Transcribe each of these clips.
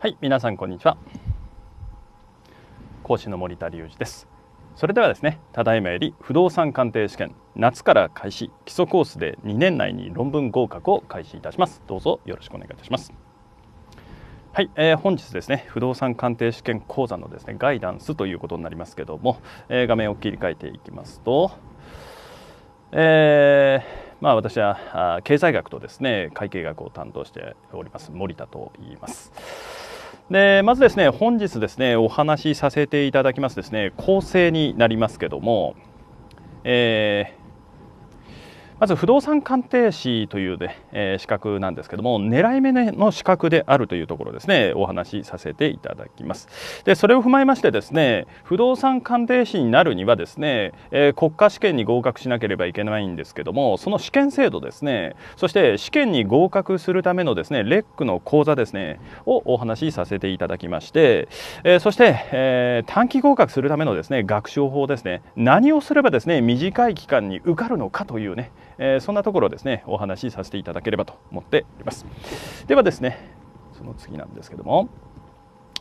はい皆さんこんにちは講師の森田隆二ですそれではですねただいまより不動産鑑定試験夏から開始基礎コースで2年内に論文合格を開始いたしますどうぞよろしくお願いいたしますはい、えー、本日ですね不動産鑑定試験講座のですねガイダンスということになりますけども、えー、画面を切り替えていきますとえー、まあ、私は経済学とですね会計学を担当しております森田と言います。でまずですね本日ですねお話しさせていただきますですね構成になりますけども、えまず不動産鑑定士というね、えー、資格なんですけども狙い目の資格であるというところですねお話しさせていただきますでそれを踏まえましてですね不動産鑑定士になるにはですね、えー、国家試験に合格しなければいけないんですけどもその試験制度ですねそして試験に合格するためのですねレックの講座ですねをお話しさせていただきまして、えー、そして、えー、短期合格するためのですね学習法ですね何をすればですね短い期間に受かるのかというねえー、そんなところをですねお話しさせていただければと思っておりますではですねその次なんですけども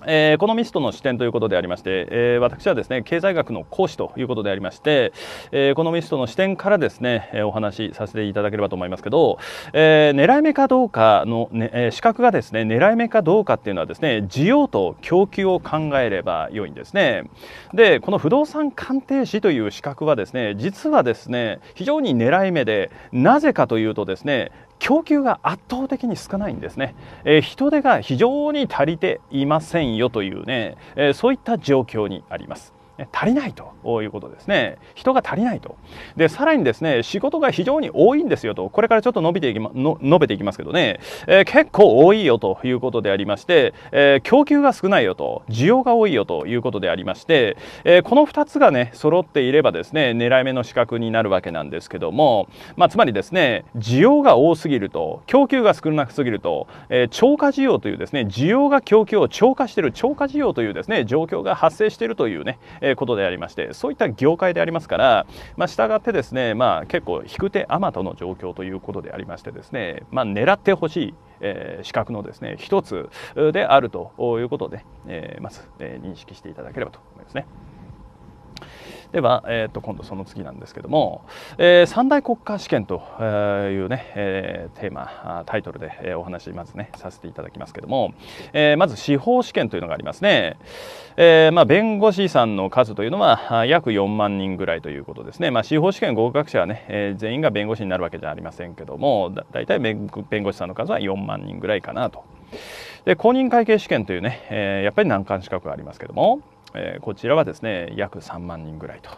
えー、エコノミストの視点ということでありまして、えー、私はですね経済学の講師ということでありまして、えー、エコノミストの視点からですね、えお話しさせていただければと思いますけど、え狙い目かどうかの、ねえ資格がですね狙い目かどうかっていうのはですね需要と供給を考えれば良いんですねでこの不動産鑑定士という資格はですね実はですね非常に狙い目でなぜかというとですね供給が圧倒的に少ないんですね、えー、人手が非常に足りていませんよというね、えー、そういった状況にあります足りないということですね人が足りないとでさらにですね仕事が非常に多いんですよとこれからちょっと伸びていき、ま、の述べていきますけどね、えー、結構多いよということでありまして、えー、供給が少ないよと需要が多いよということでありまして、えー、この2つがね揃っていればですね狙い目の資格になるわけなんですけども、まあ、つまりですね需要が多すぎると供給が少なすぎると、えー、超過需要というですね需要が供給を超過している超過需要というですね状況が発生しているというね、えことでありましてそういった業界でありますから、まあ、従ってですね、まあ、結構引く手あまたの状況ということでありましてですね、まあ、狙ってほしいえー、資格のですね一つであるということで、えー、まず、えー、認識していただければと思いますね。では、えー、と今度その次なんですけども、えー、三大国家試験というね、えー、テーマタイトルでお話まずねさせていただきますけども、えー、まず司法試験というのがありますね、えー、まあ、弁護士さんの数というのは約4万人ぐらいということですね、まあ、司法試験合格者はね、え全員が弁護士になるわけじゃありませんけどもだ大体弁護士さんの数は4万人ぐらいかなとで公認会計試験というね、えやっぱり難関資格がありますけどもえこちらはですね約3万人ぐらいと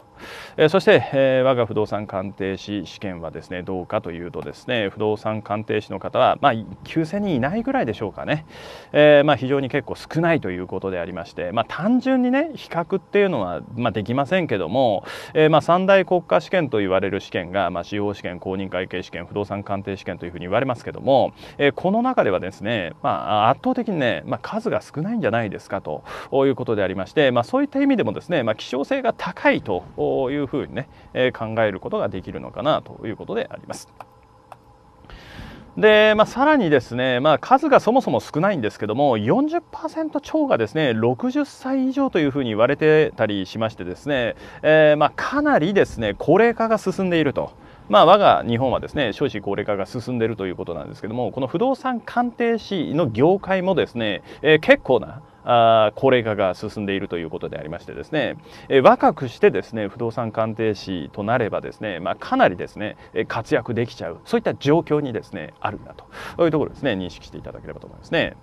えそして、え我が不動産鑑定士試験はですねどうかというとですね不動産鑑定士の方は、まあ、9000人いないぐらいでしょうかね、えまあ、非常に結構少ないということでありまして、まあ、単純にね比較っていうのは、まできませんけども、えま三大国家試験と言われる試験が、まあ、司法試験公認会計試験不動産鑑定試験というふうに言われますけども、えこの中ではですね、まあ、圧倒的にね、ま数が少ないんじゃないですかということでありまして、まそういった意味でもですね、ま希少性が高いとういうふうにね、え考えることができるのかなということであります。で、まあ、さらにですね、まあ、数がそもそも少ないんですけども40%超がですね60歳以上というふうに言われてたりしましてですね、えー、まあ、かなりですね高齢化が進んでいると。まあ、我が日本はですね少子高齢化が進んでいるということなんですけどもこの不動産鑑定士の業界もですね、えー、結構なあ高齢化が進んでいるということでありましてですね、え若くしてですね不動産鑑定士となればですね、まあ、かなりですね活躍できちゃうそういった状況にですねあるんだというところですね認識していただければと思いますね。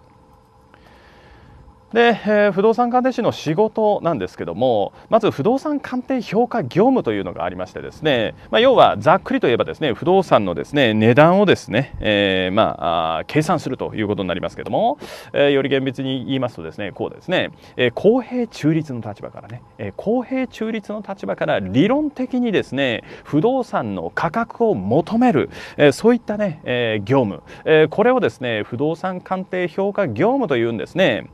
で、えー、不動産鑑定士の仕事なんですけどもまず不動産鑑定評価業務というのがありましてですね、まあ、要はざっくりといえばですね不動産のですね値段をですね、えー、まあ、計算するということになりますけども、えー、より厳密に言いますとですねこうですね、え公平中立の立場からね、え公平中立の立場から理論的にですね不動産の価格を求める、えそういったね、え業務、えこれをですね不動産鑑定評価業務というんですね。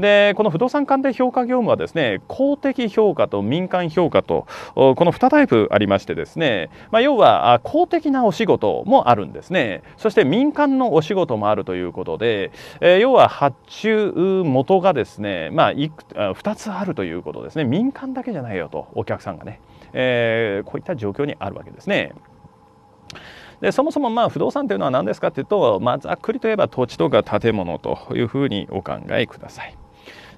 でこの不動産鑑定評価業務はですね公的評価と民間評価とこの2タイプありましてですね、まあ、要は公的なお仕事もあるんですねそして民間のお仕事もあるということで、えー、要は発注元がですね、まあ、いく2つあるということですね民間だけじゃないよとお客さんがね、えー、こういった状況にあるわけですね。でそもそもまあ不動産というのは何ですかというと、まあ、ざっくりといえば土地とか建物というふうにお考えください。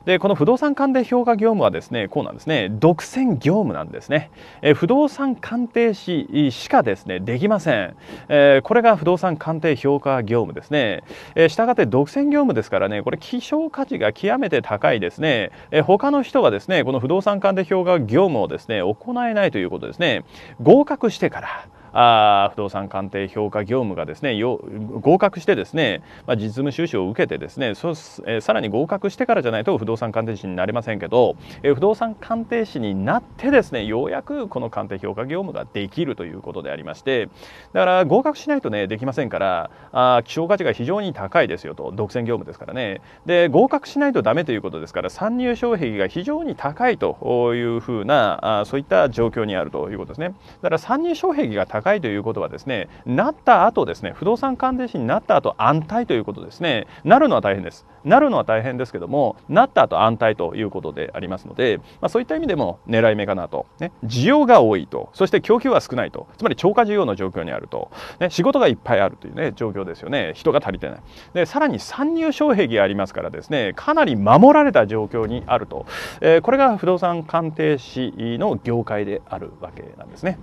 でこの不動産鑑定評価業務はですねこうなんですね独占業務なんですね、え不動産鑑定士しかですねできません、えこれが不動産鑑定評価業務ですね、えー、したがって独占業務ですからねこれ希少価値が極めて高いですね、え他の人がですねこの不動産鑑定評価業務をですね行えないということですね合格してからあ不動産鑑定評価業務がですね合格してですね、まあ、実務収集を受けてですねそ、えー、さらに合格してからじゃないと不動産鑑定士になれませんけど、えー、不動産鑑定士になってですねようやくこの鑑定評価業務ができるということでありましてだから合格しないとねできませんからあ希少価値が非常に高いですよと独占業務ですからねで合格しないとダメということですから参入障壁が非常に高いというふうなあそういった状況にあるということですねだから参入障壁が高高いということはですねなった後ですね不動産鑑定士になった後安泰ということですねなるのは大変ですなるのは大変ですけどもなった後安泰ということでありますので、まあ、そういった意味でも狙い目かなと、ね、需要が多いとそして供給は少ないとつまり超過需要の状況にあると、ね、仕事がいっぱいあるというね状況ですよね人が足りてないでさらに参入障壁がありますからですねかなり守られた状況にあると、えー、これが不動産鑑定士の業界であるわけなんですね。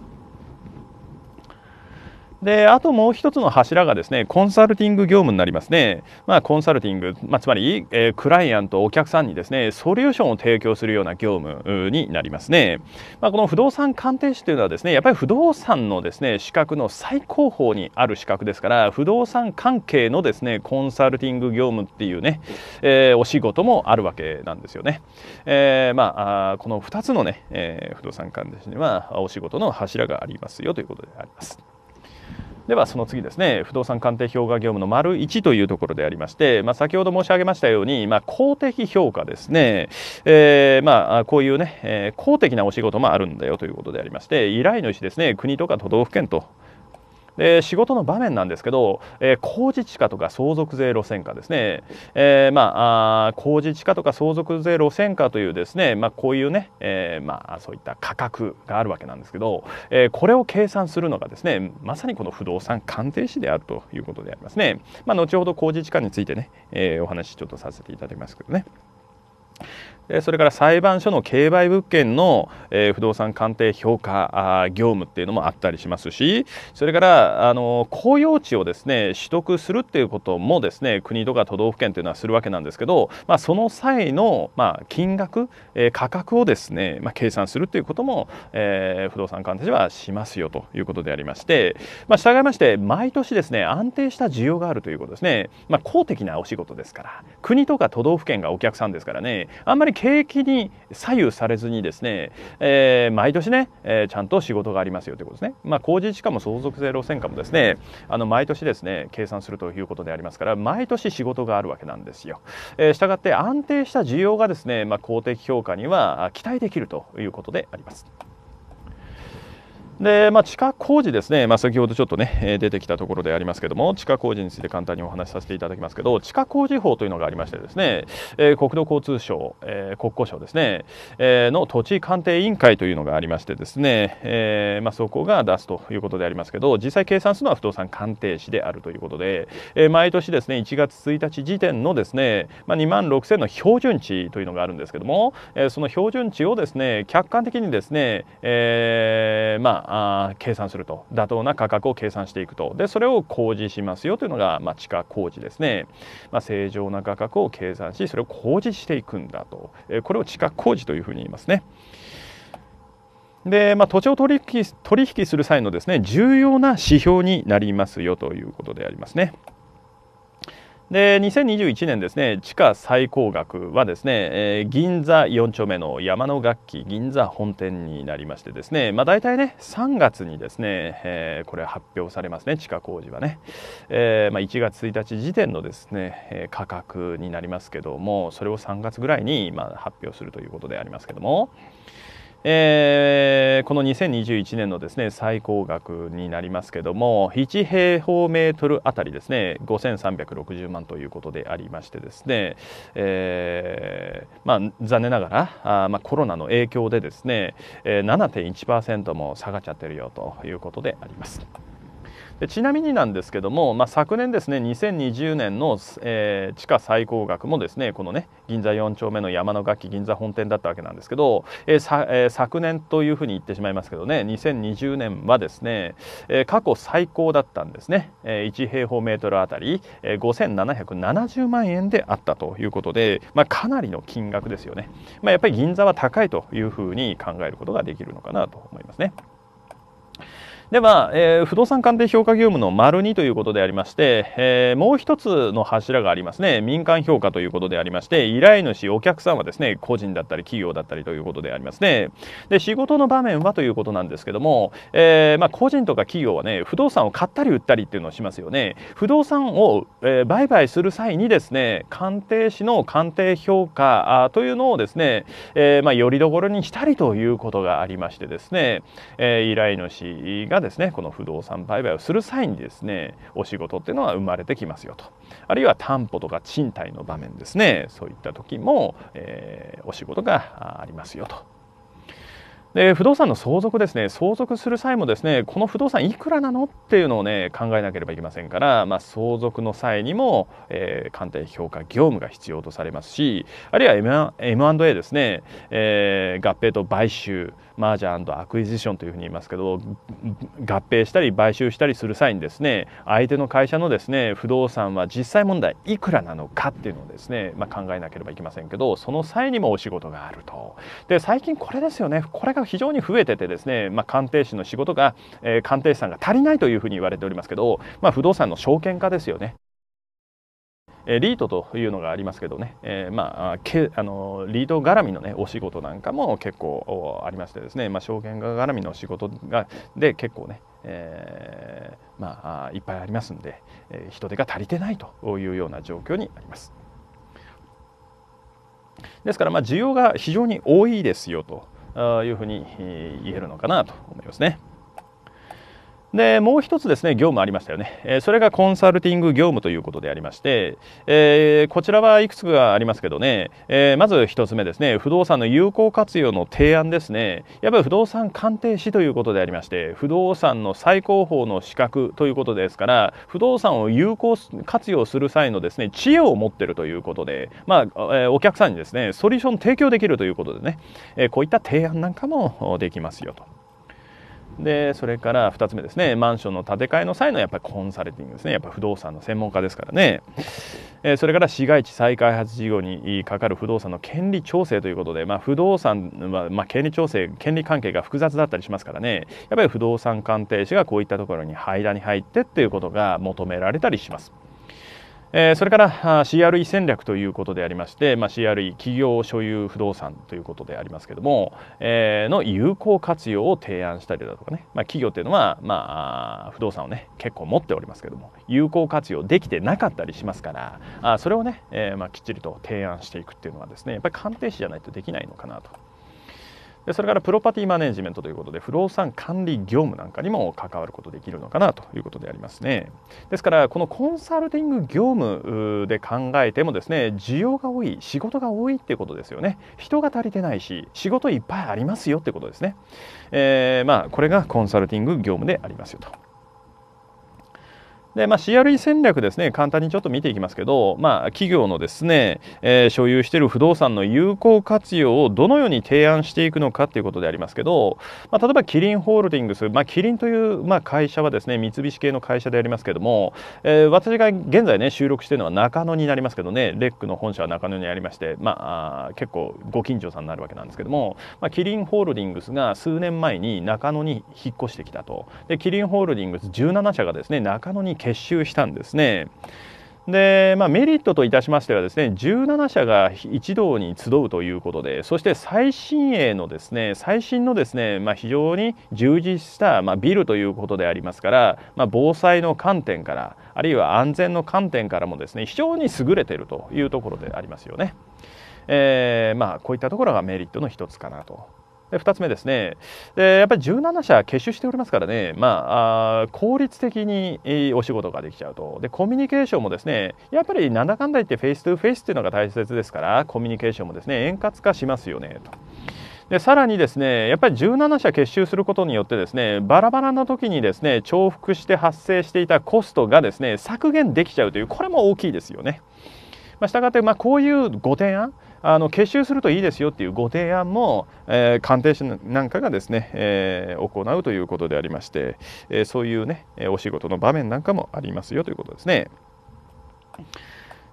であともう一つの柱がですねコンサルティング業務になりますね、まあ、コンサルティング、まあ、つまり、えー、クライアントお客さんにですねソリューションを提供するような業務になりますね、まあ、この不動産鑑定士というのはですねやっぱり不動産のですね資格の最高峰にある資格ですから不動産関係のですねコンサルティング業務っていうね、えー、お仕事もあるわけなんですよね、えー、まあこの2つのね、え不動産鑑定士にはお仕事の柱がありますよということであります。ではその次ですね不動産鑑定評価業務の丸1というところでありまして、まあ、先ほど申し上げましたように、まあ、公的評価ですね、えー、まあ、こういうね、え公的なお仕事もあるんだよということでありまして依頼主ですね国とか都道府県と。で仕事の場面なんですけど、えー、公地価とか相続税路線価ですね、えー、まあ公地価とか相続税路線価というですね、まあ、こういうね、えー、まあそういった価格があるわけなんですけど、えー、これを計算するのがですねまさにこの不動産鑑定士であるということでありますね。まあ、後ほど工事地価についてね、えー、お話ちょっとさせていただきますけどね。それから裁判所の競売物件の不動産鑑定評価業務っていうのもあったりしますしそれからあの公用地をですね取得するっていうこともですね国とか都道府県というのはするわけなんですけど、まあ、その際の、まあ、金額、え価格をですね、まあ、計算するということも、えー、不動産鑑定士はしますよということでありまして、まあ、従いまして毎年ですね安定した需要があるということですね、まあ、公的なお仕事ですから国とか都道府県がお客さんですからねあんまり景気に左右されずにですね、えー、毎年ね、えー、ちゃんと仕事がありますよということですね。まあ、工事地価も相続税路線価もですね、あの毎年ですね、計算するということでありますから、毎年仕事があるわけなんですよ。えー、したがって安定した需要がですね、まあ、公的評価には期待できるということであります。で、まあ、地下工事ですね、まあ、先ほどちょっとね、出てきたところでありますけども、地下工事について簡単にお話しさせていただきますけど、地下工事法というのがありましてですね、えー、国土交通省、えー、国交省ですね、えー、の土地鑑定委員会というのがありましてですね、えーまあ、そこが出すということでありますけど、実際計算するのは不動産鑑定士であるということで、えー、毎年ですね、1月1日時点のですね、まあ、2万6000の標準値というのがあるんですけども、えー、その標準値をですね、客観的にですね、えー、まああ計算すると妥当な価格を計算していくとでそれを公示しますよというのが、まあ、地価工事ですね、まあ、正常な価格を計算しそれを公示していくんだと、えこれを地価工事というふうに言いますね。で、まあ、土地を取引取引する際のですね重要な指標になりますよということでありますね。で2021年ですね地価最高額はですね、えー、銀座4丁目の山の楽器銀座本店になりましてですねまあ大体ね3月にですね、えー、これ発表されますね地価工事はね、えー、まあ1月1日時点のですね、価格になりますけどもそれを3月ぐらいにまあ発表するということでありますけども。えー、この2021年のですね最高額になりますけども1平方メートルあたりですね5360万ということでありましてですね、えー、まあ、残念ながらあ、まあ、コロナの影響でですね7.1%も下がっちゃってるよということであります。ちなみになんですけども、まあ、昨年ですね2020年の、えー、地価最高額もですねこのね銀座4丁目の山の楽器銀座本店だったわけなんですけど、えーえー、昨年というふうに言ってしまいますけどね2020年はですね、えー、過去最高だったんですね、えー、1平方メートルあたり、えー、5770万円であったということで、まあ、かなりの金額ですよね、まあ、やっぱり銀座は高いというふうに考えることができるのかなと思いますね。では、えー、不動産鑑定評価業務の丸2ということでありまして、えー、もう一つの柱がありますね民間評価ということでありまして依頼主お客さんはですね個人だったり企業だったりということでありますねで仕事の場面はということなんですけども、えー、まあ、個人とか企業はね不動産を買ったり売ったりっていうのをしますよね不動産を、え売買する際にですね鑑定士の鑑定評価というのをですね、えまあ、よりどころにしたりということがありましてですね、え依頼主がですねこの不動産売買をする際にですねお仕事っていうのは生まれてきますよとあるいは担保とか賃貸の場面ですねそういった時も、えー、お仕事がありますよとで不動産の相続ですね相続する際もですねこの不動産いくらなのっていうのをね考えなければいけませんから、まあ、相続の際にも、えー、鑑定評価業務が必要とされますしあるいは M&A ですね、えー、合併と買収マージャンアクイジションというふうに言いますけど合併したり買収したりする際にですね相手の会社のですね不動産は実際問題いくらなのかっていうのをですね、まあ、考えなければいけませんけどその際にもお仕事があると。で最近これですよねこれが非常に増えててですね、まあ、鑑定士の仕事が、えー、鑑定士さんが足りないというふうに言われておりますけど、まあ、不動産の証券化ですよね。リートというのがありますけどね、えー、まあ、けあのリート絡みの、ね、お仕事なんかも結構ありましてですね、まあ、証券が絡みの仕事がで結構ね、えー、まあ、いっぱいありますんで、えー、人手が足りてないというような状況にあります。ですからまあ需要が非常に多いですよというふうに言えるのかなと思いますね。でもう一つですね業務ありましたよね、えー、それがコンサルティング業務ということでありまして、えー、こちらはいくつかありますけどね、えー、まず一つ目ですね不動産の有効活用の提案ですねやっぱり不動産鑑定士ということでありまして不動産の最高峰の資格ということですから不動産を有効活用する際のですね知恵を持ってるということで、まあえー、お客さんにですねソリューション提供できるということでね、えー、こういった提案なんかもできますよと。でそれから2つ目ですねマンションの建て替えの際のやっぱりコンサルティングですねやっぱ不動産の専門家ですからね、えー、それから市街地再開発事業にかかる不動産の権利調整ということで、まあ、不動産は、まあ、権利調整権利関係が複雑だったりしますからねやっぱり不動産鑑定士がこういったところに間に入ってっていうことが求められたりします。えそれから CRE 戦略ということでありまして、まあ、CRE 企業所有不動産ということでありますけども、えー、の有効活用を提案したりだとかね、まあ、企業っていうのは、まあ、不動産をね結構持っておりますけども有効活用できてなかったりしますからあそれをね、えーまあ、きっちりと提案していくっていうのはですねやっぱり鑑定士じゃないとできないのかなとでそれからプロパティマネジメントということで不動産管理業務なんかにも関わることできるのかなということでありますねですからこのコンサルティング業務で考えてもですね需要が多い仕事が多いっていうことですよね人が足りてないし仕事いっぱいありますよってことですね、えー、まあこれがコンサルティング業務でありますよと。でまあ、CRE 戦略ですね簡単にちょっと見ていきますけど、まあ、企業のですね、えー、所有している不動産の有効活用をどのように提案していくのかということでありますけど、まあ、例えばキリンホールディングス、まあ、キリンという、まあ、会社はですね三菱系の会社でありますけども、えー、私が現在ね収録しているのは中野になりますけどねレックの本社は中野にありまして、まあ、結構ご近所さんになるわけなんですけども、まあ、キリンホールディングスが数年前に中野に引っ越してきたとでキリンホールディングス17社がですね中野に結集したんですね。で、まあ、メリットといたしましてはですね17社が一堂に集うということでそして最新鋭のですね最新のですね、まあ、非常に充実した、まあ、ビルということでありますから、ま防災の観点からあるいは安全の観点からもですね非常に優れているというところでありますよね。えー、まこういったところがメリットの一つかなとで2つ目ですねでやっぱり17社結集しておりますからね、まあ、あ効率的にお仕事ができちゃうとでコミュニケーションもですねやっぱりなんだかんだ言ってフェイス2フェイスっていうのが大切ですからコミュニケーションもですね円滑化しますよねと。でさらにですねやっぱり17社結集することによってですねバラバラな時にですね重複して発生していたコストがですね削減できちゃうというこれも大きいですよね。まあ、したがってまあこういうご提案あの結集するといいですよっていうご提案も、えー、鑑定士なんかがですね、えー、行うということでありまして、えー、そういうねお仕事の場面なんかもありますよということですね。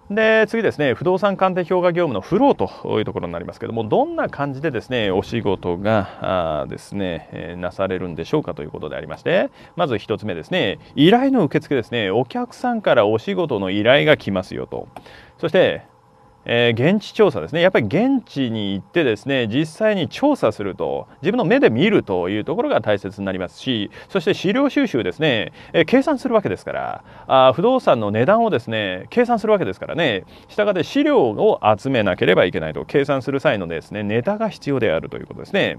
で次ですね不動産鑑定評価業務のフローというところになりますけどもどんな感じでですねお仕事がですね、えー、なされるんでしょうかということでありましてまず1つ目ですね依頼の受付ですねお客さんからお仕事の依頼が来ますよとそしてえー、現地調査ですねやっぱり現地に行ってですね実際に調査すると自分の目で見るというところが大切になりますしそして資料収集ですね、えー、計算するわけですからあ不動産の値段をですね計算するわけですからねしたがって資料を集めなければいけないと計算する際のですねネタが必要であるということですね。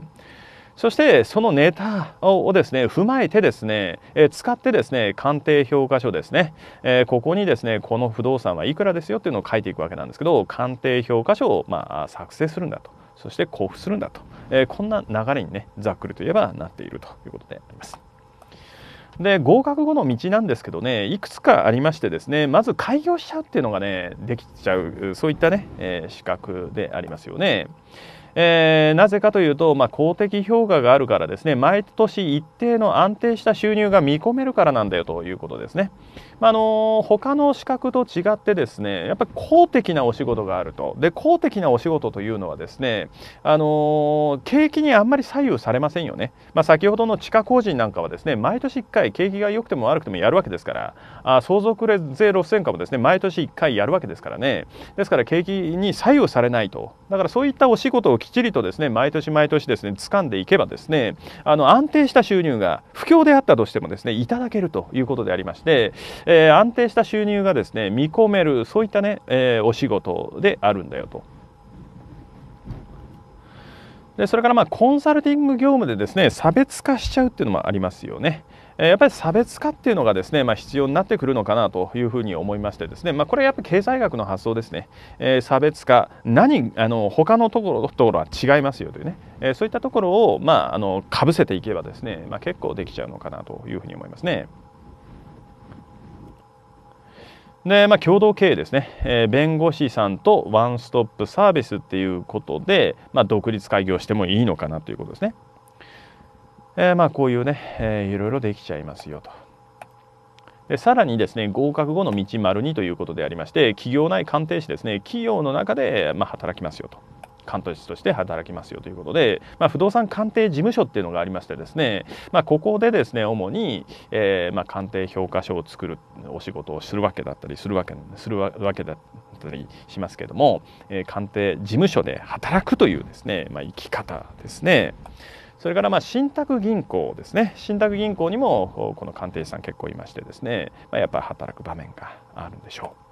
そしてそのネタをですね踏まえてですね、え使ってですね鑑定評価書ですね、えここにですねこの不動産はいくらですよっていうのを書いていくわけなんですけど鑑定評価書をまあ作成するんだとそして交付するんだと、えこんな流れにねざっくりといえばなっているということであります。で合格後の道なんですけどねいくつかありましてですねまず開業しちゃうっていうのがねできちゃうそういったね、え資格でありますよね。えー、なぜかというと、まあ、公的評価があるからですね毎年一定の安定した収入が見込めるからなんだよということですね。まあ、あの他の資格と違ってですねやっぱり公的なお仕事があるとで公的なお仕事というのはですねあの景気にあんまり左右されませんよね、まあ、先ほどの地下工人なんかはですね毎年1回景気が良くても悪くてもやるわけですからあ相続税路線化もですね毎年1回やるわけですからねですから景気に左右されないとだからそういったお仕事をきっちりとですね毎年毎年ですね掴んでいけばですねあの安定した収入が不況であったとしてもですねいただけるということでありまして、えー、安定した収入がですね見込めるそういったね、えー、お仕事であるんだよと。でそれからまあコンサルティング業務でですね差別化しちゃうっていうのもありますよね。やっぱり差別化っていうのがですね、まあ、必要になってくるのかなというふうに思いましてですね、まあ、これはやっぱり経済学の発想ですね、えー、差別化何あの他のところところは違いますよというね、えー、そういったところを、まあ、あのかぶせていけばですね、まあ、結構できちゃうのかなというふうに思いますね。で、まあ、共同経営ですね、えー、弁護士さんとワンストップサービスっていうことで、まあ、独立開業してもいいのかなということですね。えー、まあこういうね、えー、いろいろできちゃいますよと。でさらにですね合格後の道丸2ということでありまして企業内鑑定士ですね企業の中でまあ働きますよと。鑑定士として働きますよということで、まあ、不動産鑑定事務所っていうのがありましてですね、まあ、ここでですね主に、えー、まあ、鑑定評価書を作るお仕事をするわけだったりするわけするわけだったりしますけども、えー、鑑定事務所で働くというですね、ま生き方ですね。それからまあ信託銀行ですね信託銀行にもこの鑑定士さん結構いましてですね、まやっぱり働く場面があるんでしょう。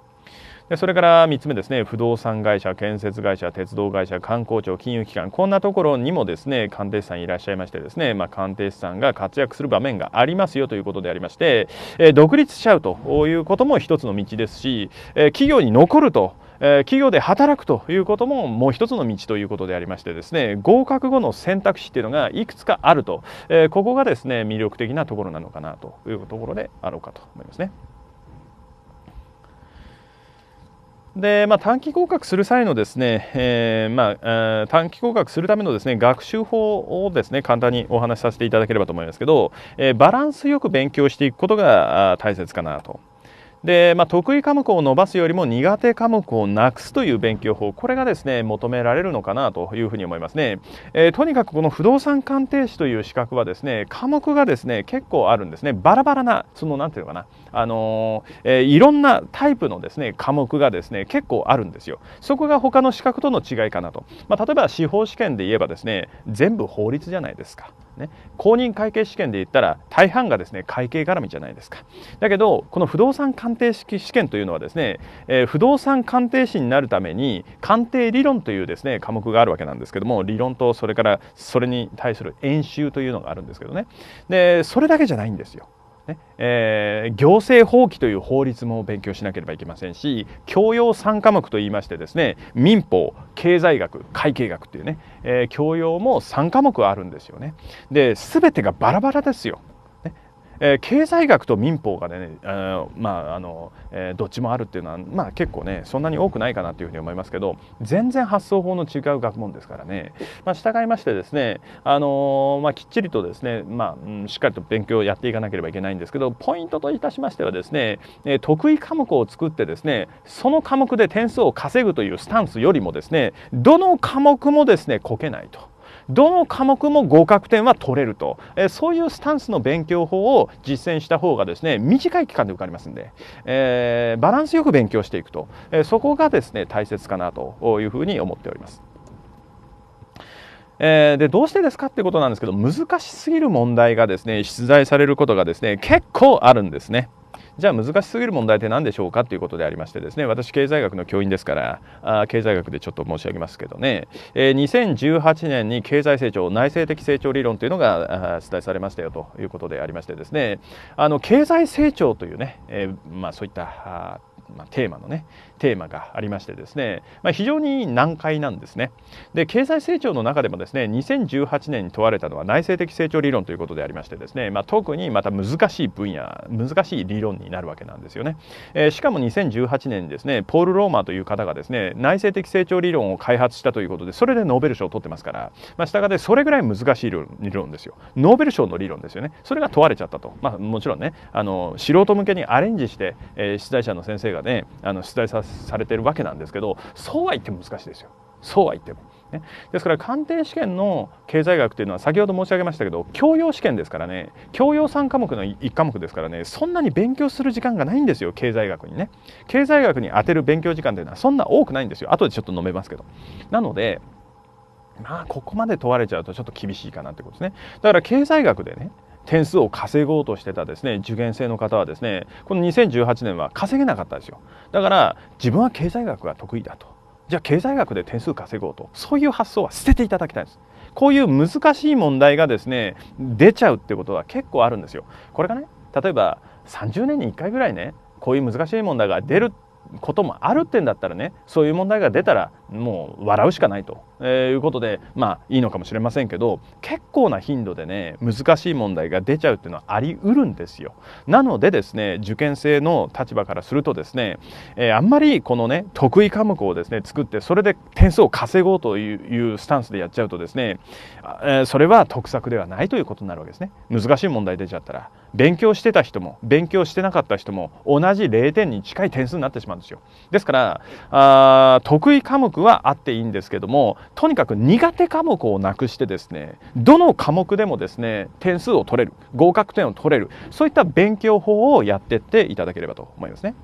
でそれから3つ目ですね不動産会社建設会社鉄道会社観光庁金融機関こんなところにもですね鑑定士さんいらっしゃいましてですね、まあ、鑑定士さんが活躍する場面がありますよということでありまして、え独立しちゃうということも一つの道ですし、え企業に残ると企業で働くということももう一つの道ということでありましてですね合格後の選択肢っていうのがいくつかあると、ここがですね魅力的なところなのかなというところであろうかと思いますね。で、まあ、短期合格する際のですね、えー、まあ、短期合格するためのですね学習法をですね簡単にお話しさせていただければと思いますけど、えー、バランスよく勉強していくことが大切かなと。で、まあ、得意科目を伸ばすよりも苦手科目をなくすという勉強法これがですね求められるのかなというふうに思いますね、えー、とにかくこの不動産鑑定士という資格はですね科目がですね結構あるんですねバラバラなその何て言うのかなあのー、えー、いろんなタイプのですね科目がですね結構あるんですよそこが他の資格との違いかなと、まあ、例えば司法試験で言えばですね全部法律じゃないですかね、公認会計試験で言ったら大半がですね会計絡みじゃないですかだけどこの不動産鑑定式試験というのはですね、えー、不動産鑑定士になるために鑑定理論というですね科目があるわけなんですけども理論とそれからそれに対する演習というのがあるんですけどねでそれだけじゃないんですよ。ねえー、行政法規という法律も勉強しなければいけませんし教養3科目といいましてですね民法経済学会計学っていうね、えー、教養も3科目あるんですよね。で全てがバラバラですよ。えー、経済学と民法がね、えー、まああの、えー、どっちもあるっていうのは、まあ、結構ねそんなに多くないかなというふうに思いますけど全然発想法の違う学問ですからね、まあ、従いましてですね、あのまあ、きっちりとですね、まあ、しっかりと勉強をやっていかなければいけないんですけどポイントといたしましてはですね、え得意科目を作ってですねその科目で点数を稼ぐというスタンスよりもですねどの科目もですねこけないと。どの科目も合格点は取れると、えそういうスタンスの勉強法を実践した方がですね短い期間で受かりますんで、えー、バランスよく勉強していくと、えそこがですね大切かなというふうに思っております。えー、でどうしてですかってことなんですけど難しすぎる問題がですね出題されることがですね結構あるんですね。じゃあ難しすぎる問題って何でしょうかということでありましてですね私経済学の教員ですからあ経済学でちょっと申し上げますけどね、えー、2018年に経済成長内政的成長理論というのが出題されましたよということでありましてですねあの経済成長というね、えー、まあ、そういったまあ、テーマのねテーマがありましてですね、まあ、非常に難解なんですね。で経済成長の中でもですね2018年に問われたのは内政的成長理論ということでありましてですね、まあ、特にまた難しい分野難しい理論になるわけなんですよね。えー、しかも2018年にですねポール・ローマーという方がですね内政的成長理論を開発したということでそれでノーベル賞を取ってますから、まあ、したがってそれぐらい難しい理論ですよ。ノーベル賞の理論ですよね。それが問われちゃったと。まあ、もちろんねあの素人向けにアレンジして、えー、出題者の先生ががねあの出題されてるわけなんですけどそうは言っても難しいですよそうは言っても。ね、ですから鑑定試験の経済学というのは先ほど申し上げましたけど教養試験ですからね教養3科目の1科目ですからねそんなに勉強する時間がないんですよ経済学にね経済学に充てる勉強時間というのはそんな多くないんですよ後でちょっと述べますけどなのでまあここまで問われちゃうとちょっと厳しいかなってことですねだから経済学でね点数を稼ごうとしてたですね受験生の方はですねこの2018年は稼げなかったですよだから自分は経済学が得意だとじゃあ経済学で点数稼ごうとそういう発想は捨てていただきたいんですこういう難しい問題がですね出ちゃうってことは結構あるんですよこれがね例えば30年に1回ぐらいねこういう難しい問題が出ることもあるってんだったらねそういう問題が出たらもう笑うしかないと、えー、いうことでまあいいのかもしれませんけど結構な頻度でね難しい問題が出ちゃうっていうのはありうるんですよ。なのでですね受験生の立場からするとですね、えー、あんまりこのね得意科目をですね作ってそれで点数を稼ごうというスタンスでやっちゃうとですね、えー、それは得策ではないということになるわけですね。難しい問題出ちゃったら勉強してた人も勉強してなかった人も同じ0点に近い点数になってしまうんですよ。ですからあ得意科目はあっていいんですけどもとにかく苦手科目をなくしてですねどの科目でもですね点数を取れる合格点を取れるそういった勉強法をやってっていただければと思いますね。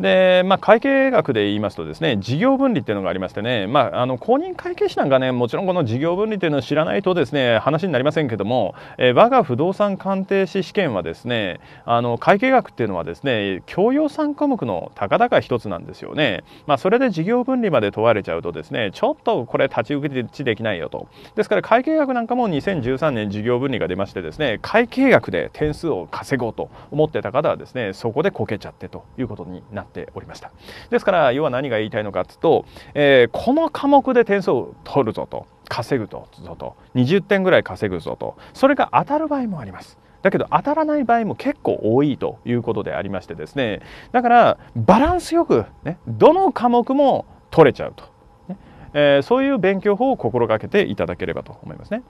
で、まあ、会計学で言いますとですね事業分離っていうのがありましてね、まあ、あの公認会計士なんかねもちろんこの事業分離というのを知らないとですね話になりませんけども、えー、我が不動産鑑定士試験はですねあの会計学っていうのはですね教養3科目のたかだか一つなんですよね、まあ、それで事業分離まで問われちゃうとですねちょっとこれ立ち受け地できないよとですから会計学なんかも2013年事業分離が出ましてですね会計学で点数を稼ごうと思ってた方はですねそこでこけちゃってということになってっておりましたですから要は何が言いたいのかっていうと、えー、この科目で点数を取るぞと稼ぐぞと20点ぐらい稼ぐぞとそれが当たる場合もありますだけど当たらない場合も結構多いということでありましてですねだからバランスよく、ね、どの科目も取れちゃうと、ねえー、そういう勉強法を心がけていただければと思いますね。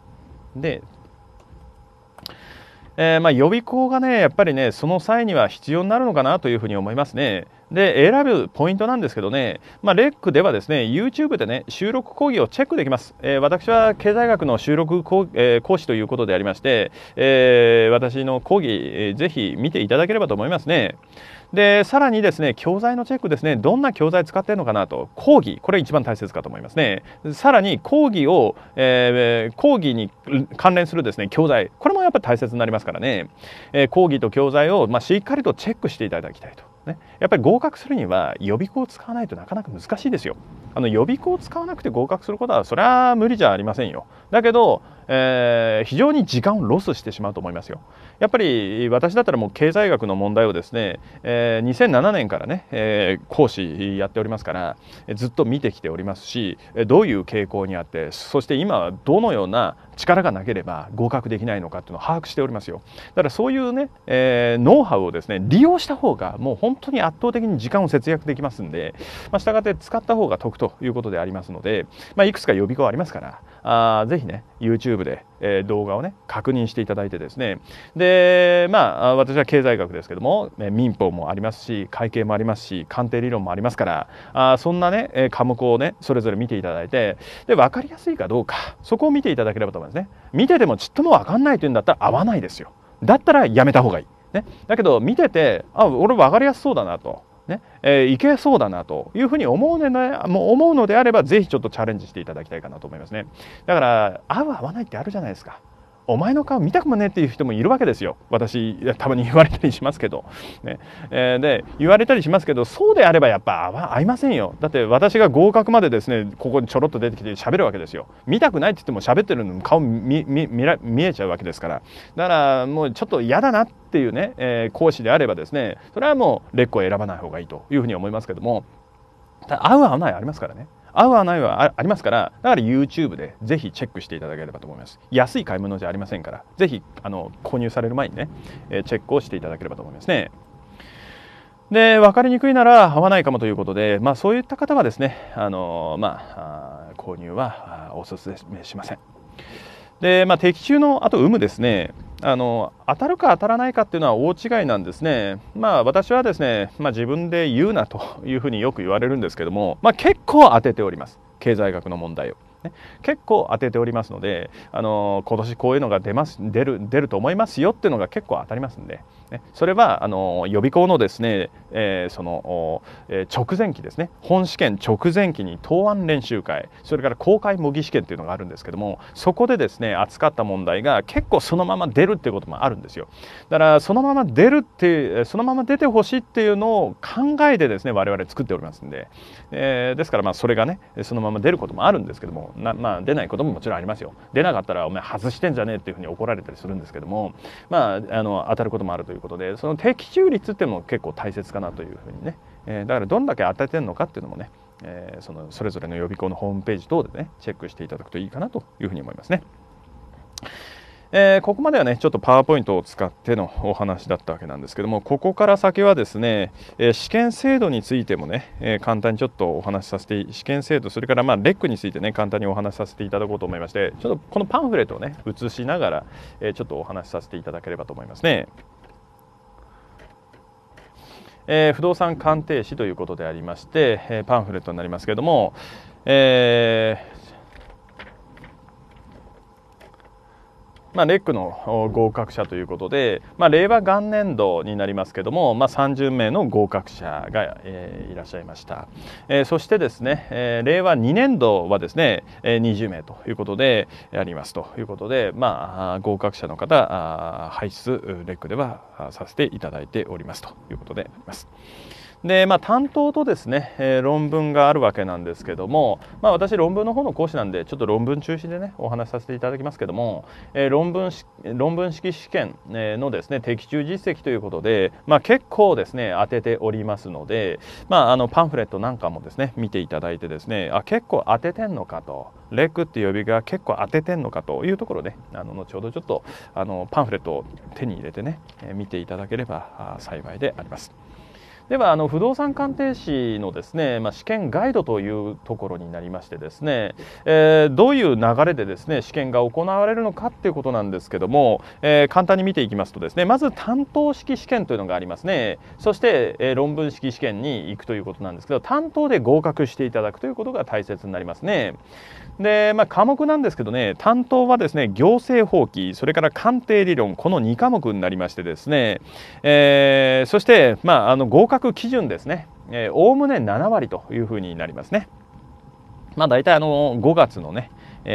でえー、まあ予備校がねやっぱりねその際には必要になるのかなというふうに思いますね。で、選ぶポイントなんですけどね、まあ、レックではですね、YouTube でね、収録講義をチェックできます。えー、私は経済学の収録講,、えー、講師ということでありまして、えー、私の講義、えー、ぜひ見ていただければと思いますね。で、さらにですね、教材のチェックですね、どんな教材使ってるのかなと、講義、これ一番大切かと思いますね。さらに講義を、えー、講義に関連するですね、教材、これもやっぱり大切になりますからね、えー、講義と教材を、まあ、しっかりとチェックしていただきたいと。ね、やっぱり合格するには予備校を使わないとなかなか難しいですよ。あの予備校を使わなくて合格することはそれは無理じゃありませんよ。だけど、えー、非常に時間をロスしてしまうと思いますよ。やっぱり私だったらもう経済学の問題をですね、えー、2007年からね、えー、講師やっておりますから、ずっと見てきておりますしどういう傾向にあってそして今はどのような力がなければ合格できないのかっていうのを把握しておりますよだからそういうね、えー、ノウハウをですね利用した方がもう本当に圧倒的に時間を節約できますんで、まあ、がって使った方が得ということでありますので、まあ、いくつか予備校ありますからあぜひね YouTube で、えー、動画をね確認していただいてですねでまあ私は経済学ですけども、え民法もありますし会計もありますし鑑定理論もありますからあそんなね、え科目をねそれぞれ見ていただいてで分かりやすいかどうかそこを見ていただければと思いますね見ててもちっとも分かんないというんだったら合わないですよだったらやめた方がいいね、だけど見ててあ俺分かりやすそうだなとねえー、いけそうだなというふうに思うね、もう思うのであれば、ぜひちょっとチャレンジしていただきたいかなと思いますね。だから、合う合わないってあるじゃないですか。お前の顔見たくもねっていう人もいるわけですよ私たまに言われたりしますけど、ねえー、で言われたりしますけどそうであればやっぱ合いませんよだって私が合格までですねここにちょろっと出てきて喋るわけですよ見たくないって言っても喋ってるの顔見えちゃうわけですからだからもうちょっと嫌だなっていうね、えー、講師であればですねそれはもうレックを選ばない方がいいというふうに思いますけども合う合わないありますからね。合う合わないはありますからだから YouTube でぜひチェックしていただければと思います安い買い物じゃありませんからぜひあの購入される前にね、えチェックをしていただければと思いますねで分かりにくいなら合わないかもということで、まあ、そういった方はですねあの、まあ、購入はお勧めしませんで、まあ、的中のあと有無ですねあの当たるか当たらないかっていうのは大違いなんですね。まあ私はですね、まあ、自分で言うなというふうによく言われるんですけども、まあ、結構当てております経済学の問題を。ね、結構当てておりますので、あの今年こういうのが出ます出る出ると思いますよっていうのが結構当たりますんで。ね、それはあの予備校のですね、えー、その、えー、直前期ですね本試験直前期に答案練習会それから公開模擬試験というのがあるんですけどもそこでですね扱った問題が結構そのまま出るっていうこともあるんですよだからそのまま出るってそのまま出てほしいっていうのを考えてですね我々作っておりますんで、えー、ですからまあそれがねそのまま出ることもあるんですけどもな、まあ、出ないことももちろんありますよ出なかったらお前外してんじゃねえっていうふうに怒られたりするんですけどもまああの当たることもあるといういうことでその的中率っていうのも結構大切かなというふうにね、えー、だからどんだけ当ててるのかっていうのもね、えー、そのそれぞれの予備校のホームページ等でねチェックしていただくといいかなというふうに思いますね。えー、ここまではねちょっとパワーポイントを使ってのお話だったわけなんですけどもここから先はですね、えー、試験制度についてもね、えー、簡単にちょっとお話しさせて試験制度それからまあレックについてね簡単にお話しさせていただこうと思いましてちょっとこのパンフレットをね写しながら、えちょっとお話しさせていただければと思いますね。えー、不動産鑑定士ということでありまして、えパンフレットになりますけれども、えーまあ、レックの合格者ということで、まあ、令和元年度になりますけども、まあ、30名の合格者が、えー、いらっしゃいました、えー、そしてですね、えー、令和2年度はですね、えー、20名ということでありますということで、まあ、合格者の方排出レックではさせていただいておりますということであります。で、まあ、担当とですね、えー、論文があるわけなんですけども、まあ、私論文の方の講師なんでちょっと論文中心でねお話しさせていただきますけども、えー、論文論文式試験のですね的中実績ということで、まあ、結構ですね当てておりますので、まあ、あのパンフレットなんかもですね見ていただいてですねあ結構当ててんのかと。レクって呼びが結構当ててんのかというところで、ね、あの後ほどちょっとあのパンフレットを手に入れてね見ていただければ幸いであります。ではあの不動産鑑定士のですね、まあ、試験ガイドというところになりましてですね、えー、どういう流れでですね試験が行われるのかっていうことなんですけども、えー、簡単に見ていきますとですねまず担当式試験というのがありますねそして、えー、論文式試験に行くということなんですけど担当で合格していただくということが大切になりますねで、まあ、科目なんですけどね担当はですね行政法規それから鑑定理論この2科目になりましてですね、えそして、まあ、あの合格基準ですねおおむね7割というふうになりますね。まあ、大体あの5月のね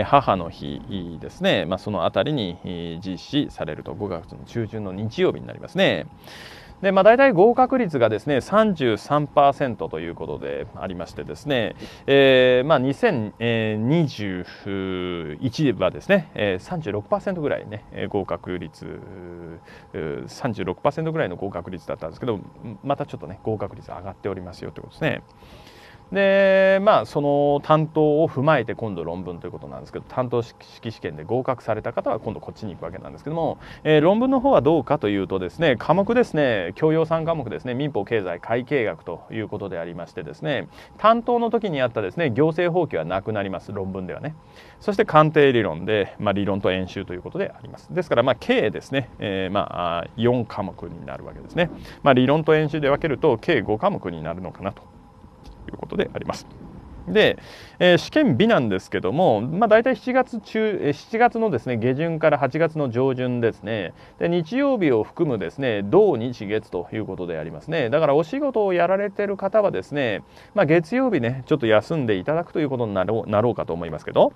母の日ですね、まあ、そのあたりに実施されると5月の中旬の日曜日になりますね。で、まあ、大体合格率がですね33%ということでありましてですね、えーまあ、2021はですね、えー、36%ぐらいね合格率36%ぐらいの合格率だったんですけどまたちょっとね合格率上がっておりますよということですね。でまあその担当を踏まえて今度論文ということなんですけど担当式試験で合格された方は今度こっちに行くわけなんですけども、えー、論文の方はどうかというとですね科目ですね教養3科目ですね民法経済会計学ということでありましてですね担当の時にあったですね行政法規はなくなります論文ではねそして鑑定理論で、まあ、理論と演習ということでありますですからまあ計ですね、えー、まあ4科目になるわけですね、まあ、理論と演習で分けると計5科目になるのかなということであります。で、えー、試験日なんですけども、まあ、大体7月中、え7月のですね下旬から8月の上旬ですねで日曜日を含むですね土日月ということでありますねだからお仕事をやられてる方はですね、まあ、月曜日ねちょっと休んでいただくということになろうなろうかと思いますけど、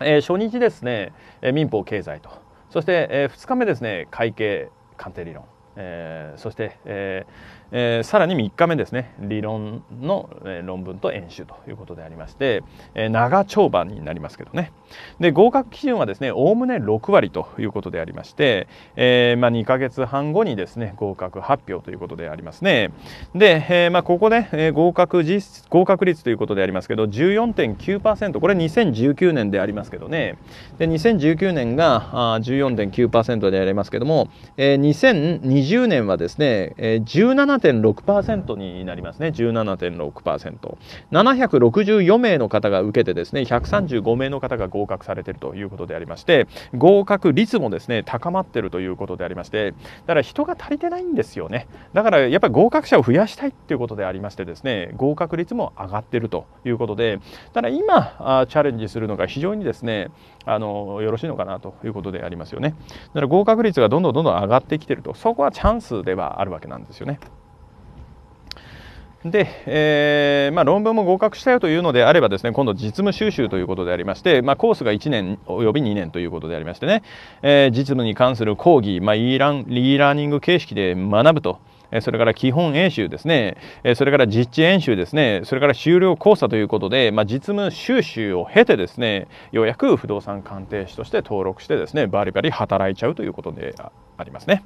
えー、初日ですね、え民法経済とそして、え2日目ですね会計鑑定理論えー、そして、ええー、さらに3日目ですね理論の、論文と演習ということでありまして、え長丁場になりますけどね、で合格基準はですねおおむね6割ということでありまして、えー、まあ、2か月半後にですね合格発表ということでありますねで、えー、まあ、ここね、えー、合格実合格率ということでありますけど14.9%これ2019年でありますけどねで2019年があー14.9%でありますけども、えー、2020年はですね、えー、17.6%になりますね 17.6%764 名の方が受けてですね135名の方が合格されているということでありまして合格率もですね高まっているということでありましてだから人が足りてないんですよねだからやっぱり合格者を増やしたいっていうことでありましてですね合格率も上がっているということでただ今チャレンジするのが非常にですねあのよろしいのかなということでありますよねだから合格率がどんどんどんどん上がってきてるとそこはチャンスではあるわけなんですよね。で、えー、まあ、論文も合格したよというのであればですね今度実務収集ということでありまして、まあ、コースが1年および2年ということでありましてね、えー、実務に関する講義、まあ、e ランリーラーニング形式で学ぶと。それから基本演習ですね、それから実地演習ですね、それから終了交差ということで、まあ、実務収集を経てですね、ようやく不動産鑑定士として登録してですね、バリバリ働いちゃうということでありますね。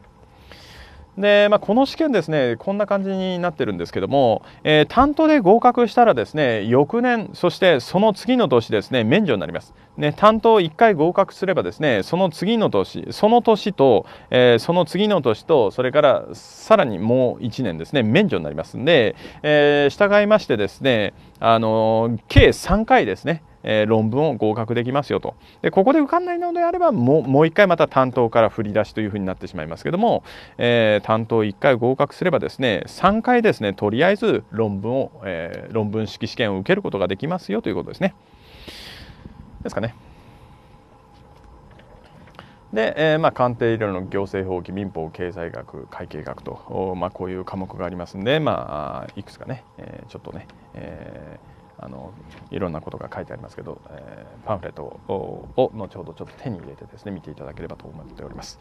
で、まあ、この試験ですねこんな感じになってるんですけども、えー、担当で合格したらですね翌年そしてその次の年ですね免除になります、ね、担当1回合格すればですねその次の年その年と、えー、その次の年とそれからさらにもう1年ですね免除になりますんで、えー、従いましてですねあの計3回ですねえー、論文を合格できますよとでここで受かんないのであればもう一回また担当から振り出しというふうになってしまいますけども、えー、担当1回合格すればですね3回ですねとりあえず論文を、えー、論文式試験を受けることができますよということですね。ですかね。で、えーまあ、官邸医療の行政法規民法経済学会計学と、まあ、こういう科目がありますんで、まあ、いくつかね、えー、ちょっとね、えーあのいろんなことが書いてありますけど、えー、パンフレットを後ほどちょっと手に入れてですね見ていただければと思っております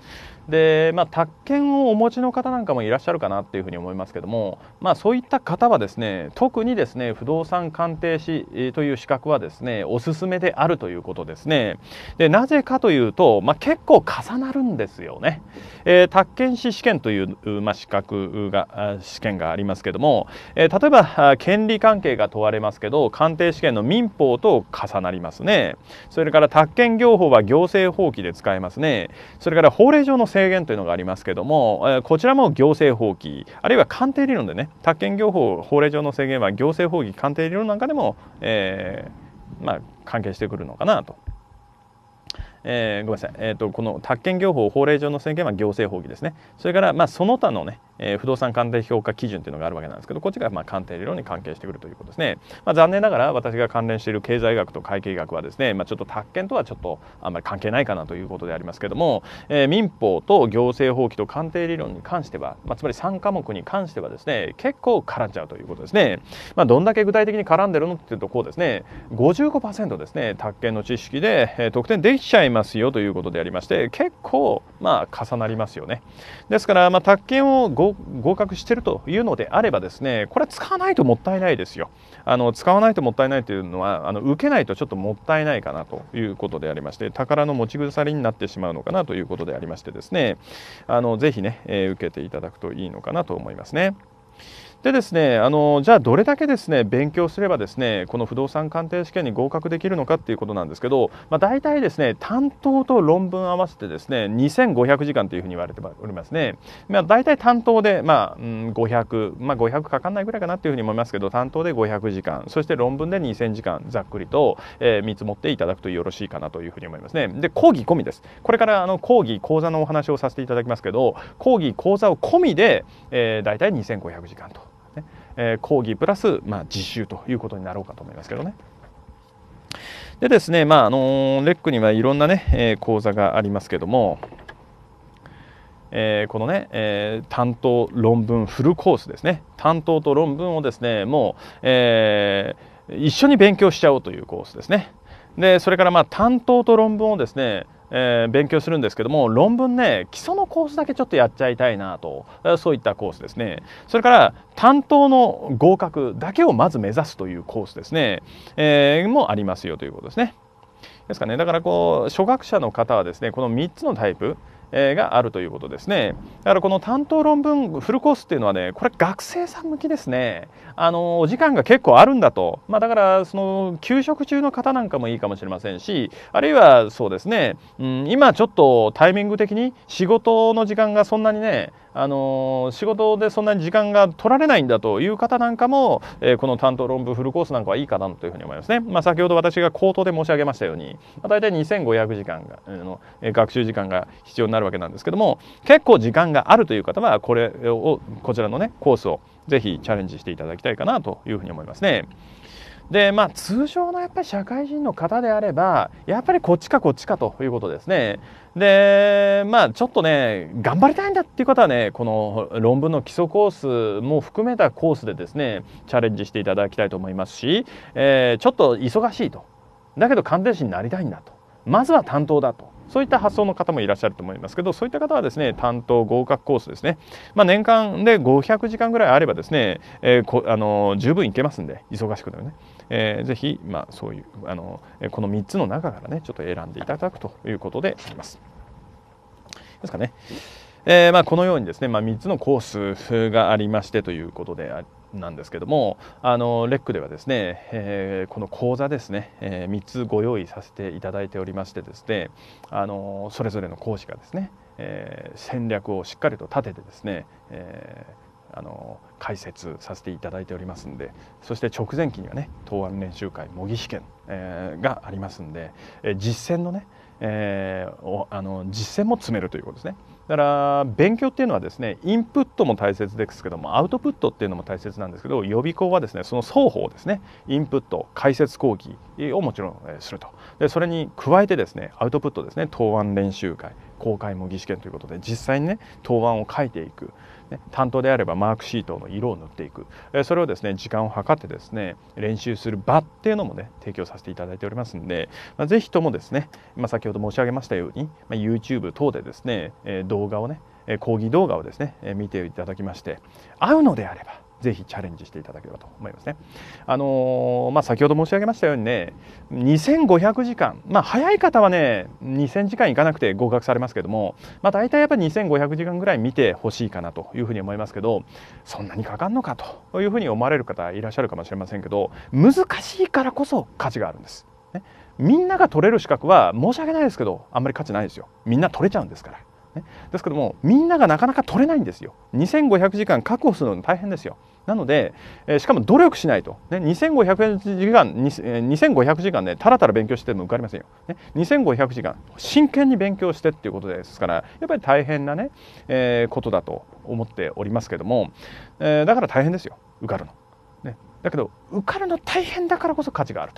でまあ宅建をお持ちの方なんかもいらっしゃるかなっていうふうに思いますけどもまあそういった方はですね特にですね不動産鑑定士という資格はですねおすすめであるということですねでなぜかというと、まあ、結構重なるんですよね、えー、宅建士試験という、まあ、資格が試験がありますけども、えー、例えば権利関係が問われますけど鑑定試験の民法と重なりますねそれから宅建業法は行政法規で使えますねそれから法令上の制限というのがありますけども、えこちらも行政法規あるいは鑑定理論でね宅建業法法令上の制限は行政法規鑑定理論なんかでも、えー、まあ、関係してくるのかなとえー、ごめんなさい、えーと、この宅建業法法令上の制限は行政法規ですねそれから、まあ、その他のね、えー、不動産鑑定評価基準というのがあるわけなんですけどこっちがまあ鑑定理論に関係してくるということですね、まあ、残念ながら私が関連している経済学と会計学はですね、まあ、ちょっと宅建とはちょっとあんまり関係ないかなということでありますけども、えー、民法と行政法規と鑑定理論に関しては、まあ、つまり3科目に関してはですね結構絡んじゃうということですね、まあ、どんだけ具体的に絡んでるのっていうとこうですね55%ですね宅建の知識で、え得点できちゃいますよということでありまして結構まあ重なりますよねですから、まあ、宅建を合合格してるというのであればですねこれ使わないともったいないですよあの使わないともったいないというのはあの受けないとちょっともったいないかなということでありまして宝の持ち腐りになってしまうのかなということでありましてですねあのぜひね、えー、受けていただくといいのかなと思いますね。でですねあのじゃあどれだけですね勉強すればですねこの不動産鑑定試験に合格できるのかっていうことなんですけど、まあ、大体ですね担当と論文合わせてですね2500時間というふうに言われておりますね、まあ、大体担当で、まあうん、500、まあ、500かかんないぐらいかなというふうに思いますけど担当で500時間そして論文で2000時間ざっくりと、えー、見積もっていただくとよろしいかなというふうに思いますねで講義込みですこれからあの講義講座のお話をさせていただきますけど講義講座を込みで、えー、大体2500時間とえー、講義プラス、まあ、実習ということになろうかと思いますけどね。でですね、まああのレックにはいろんなね、えー、講座がありますけども、えー、このね、えー、担当論文フルコースですね担当と論文をですねもう、えー、一緒に勉強しちゃおうというコースですねでそれからまあ担当と論文をですねえー、勉強するんですけども論文ね基礎のコースだけちょっとやっちゃいたいなとそういったコースですねそれから担当の合格だけをまず目指すというコースですね、えー、もありますよということですねですかねだからこう初学者の方はですねこの3つのタイプえー、があるということですね。だからこの担当論文フルコースっていうのはね、これ学生さん向きですね。あのお時間が結構あるんだと、まあ、だからその休職中の方なんかもいいかもしれませんし、あるいはそうですね、うん、今ちょっとタイミング的に仕事の時間がそんなにね、あの仕事でそんなに時間が取られないんだという方なんかも、えー、この担当論文フルコースなんかはいいかなというふうに思いますね。まあ、先ほど私が口頭で申し上げましたように、まあ、大体2500時間が、えー、の学習時間が必要になるるわけなんですけども結構時間があるという方はこれをこちらのねコースを是非チャレンジしていただきたいかなというふうに思いますね。でまあ、通常のやっぱり社会人の方であればやっぱりこっちかこっちかということですね。でまあちょっとね頑張りたいんだっていう方はねこの論文の基礎コースも含めたコースでですねチャレンジしていただきたいと思いますし、えー、ちょっと忙しいとだけど鑑定士になりたいんだとまずは担当だとそういった発想の方もいらっしゃると思いますけどそういった方はですね担当合格コースですね、まあ、年間で500時間ぐらいあればですね、えー、こあの十分いけますんで忙しくてもね、えー、ぜひ、まあ、そういうあのこの3つの中からねちょっと選んでいただくということであります。ですかね。えー、まあ、このようにですね、まあ、3つのコースがありましてということでなんですけどもあのレックではですね、えー、この講座ですね、えー、3つご用意させていただいておりましてですねあのそれぞれの講師がですね、えー、戦略をしっかりと立ててですね、えあの解説させていただいておりますのでそして直前期にはね答案練習会模擬試験、えがありますんで、え実践のね、えー、あの実践も詰めるということですね。だから勉強っていうのはですねインプットも大切ですけどもアウトプットっていうのも大切なんですけど予備校はですねその双方ですねインプット解説講義をもちろんするとでそれに加えてですねアウトプットですね答案練習会公開模擬試験ということで実際にね答案を書いていくね、担当であればマークシートの色を塗っていく、えそれをですね時間を計ってですね練習する場っていうのもね提供させていただいておりますんで、まあ、ぜひともですね、まあ、先ほど申し上げましたように、まあ、YouTube 等でですね、え動画をね講義動画をですね見ていただきまして合うのであればぜひチャレンジしていただければと思いますね。あのー、まあ、先ほど申し上げましたようにね2500時間、まあ、早い方はね2000時間いかなくて合格されますけども、まあ、大体やっぱり2500時間ぐらい見てほしいかなというふうに思いますけどそんなにかかんのかというふうに思われる方いらっしゃるかもしれませんけど難しいからこそ価値があるんです。ね、みんなが取れる資格は申し訳ないですけどあんまり価値ないですよみんな取れちゃうんですからですけどもみんながなかなか取れないんですよ2500時間確保するの大変ですよなので、しかも努力しないと、2500時間2500時間ねたらたら勉強しても受かりませんよ、2500時間真剣に勉強してっていうことですからやっぱり大変なね、ことだと思っておりますけども、だから大変ですよ受かるの、だけど受かるの大変だからこそ価値がある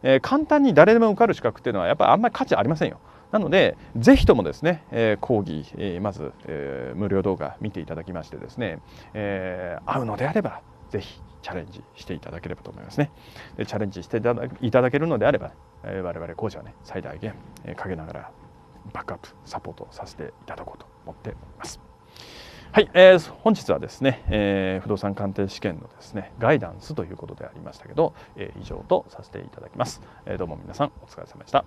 と、簡単に誰でも受かる資格っていうのはやっぱりあんまり価値ありませんよなので、ぜひともですね、えー、講義、えー、まず、えー、無料動画見ていただきましてですね、えー、うのであれば、ぜひチャレンジしていただければと思いますね。でチャレンジしていただけるのであれば、えー、我々講師はね、最大限、えー、陰ながらバックアップ、サポートさせていただこうと思っております。はい、えー、本日はですね、えー、不動産鑑定試験のですねガイダンスということでありましたけど、えー、以上とさせていただきます、えー、どうも皆さんお疲れ様でした。